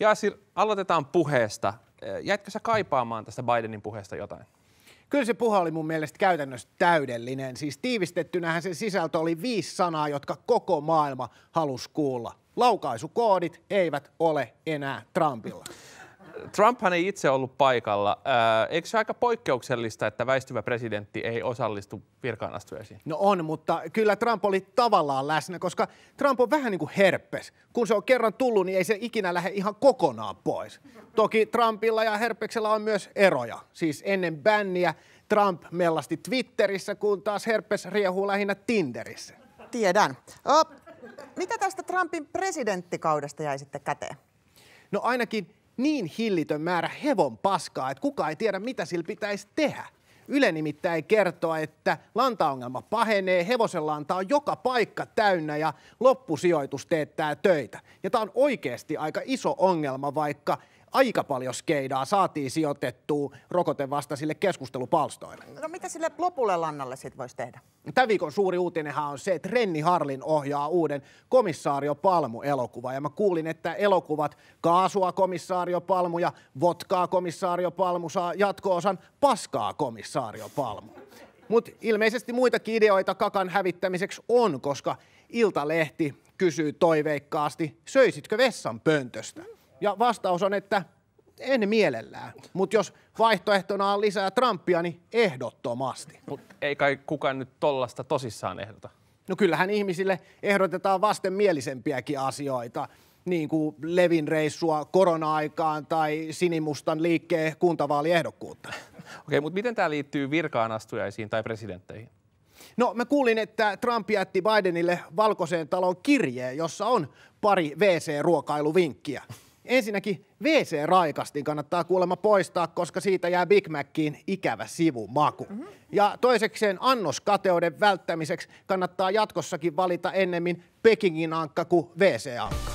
Jaasir, aloitetaan puheesta. Eh, Jäitkö sä kaipaamaan tästä Bidenin puheesta jotain? Kyllä se puhe oli mun mielestä käytännössä täydellinen. Siis tiivistettynähän sen sisältö oli viisi sanaa, jotka koko maailma halusi kuulla. Laukaisukoodit eivät ole enää Trumpilla. Trumphan ei itse ollut paikalla. Äh, eikö se aika poikkeuksellista, että väistyvä presidentti ei osallistu virkaanastujaisiin? No on, mutta kyllä Trump oli tavallaan läsnä, koska Trump on vähän niin kuin herpes. Kun se on kerran tullut, niin ei se ikinä lähde ihan kokonaan pois. Toki Trumpilla ja herpeksellä on myös eroja. Siis ennen bänniä Trump mellasti Twitterissä, kun taas herpes riehuu lähinnä Tinderissä. Tiedän. O, mitä tästä Trumpin presidenttikaudesta jäi sitten käteen? No ainakin niin hillitön määrä hevon paskaa, että kukaan ei tiedä, mitä sillä pitäisi tehdä. Yle nimittäin kertoo, että lantaongelma pahenee, hevosen lanta on joka paikka täynnä ja loppusijoitus teettää töitä. Ja tämä on oikeasti aika iso ongelma, vaikka aika paljon skeidaa saatiin sijoitettua rokotevastaisille keskustelupalstoille. No mitä sille lopulle lannalle sitten voisi tehdä? Tämän viikon suuri uutinenhan on se, että Renni Harlin ohjaa uuden komissaario Palmu-elokuva. Ja mä kuulin, että elokuvat Kaasua komissaario Palmu ja Votkaa komissaario Palmu saa jatko-osan Paskaa komissaario Palmu. Mutta ilmeisesti muitakin ideoita kakan hävittämiseksi on, koska Iltalehti kysyy toiveikkaasti, söisitkö vessan pöntöstä? Ja vastaus on, että en mielellään. Mutta jos vaihtoehtona on lisää Trumpia, niin ehdottomasti. Mut ei kai kukaan nyt tollasta tosissaan ehdota. No kyllähän ihmisille ehdotetaan vastenmielisempiäkin asioita niin kuin Levin reissua korona-aikaan tai sinimustan liikkeen kuntavaaliehdokkuutta. Okei, mutta miten tämä liittyy virkaanastujaisiin tai presidentteihin? No mä kuulin, että Trump jätti Bidenille valkoiseen talon kirjeen, jossa on pari WC-ruokailuvinkkiä. Ensinnäkin WC-raikastin kannattaa kuulemma poistaa, koska siitä jää Big Mackiin ikävä sivumaku. Mm-hmm. Ja toisekseen annoskateuden välttämiseksi kannattaa jatkossakin valita ennemmin Pekingin ankka kuin WC-ankka.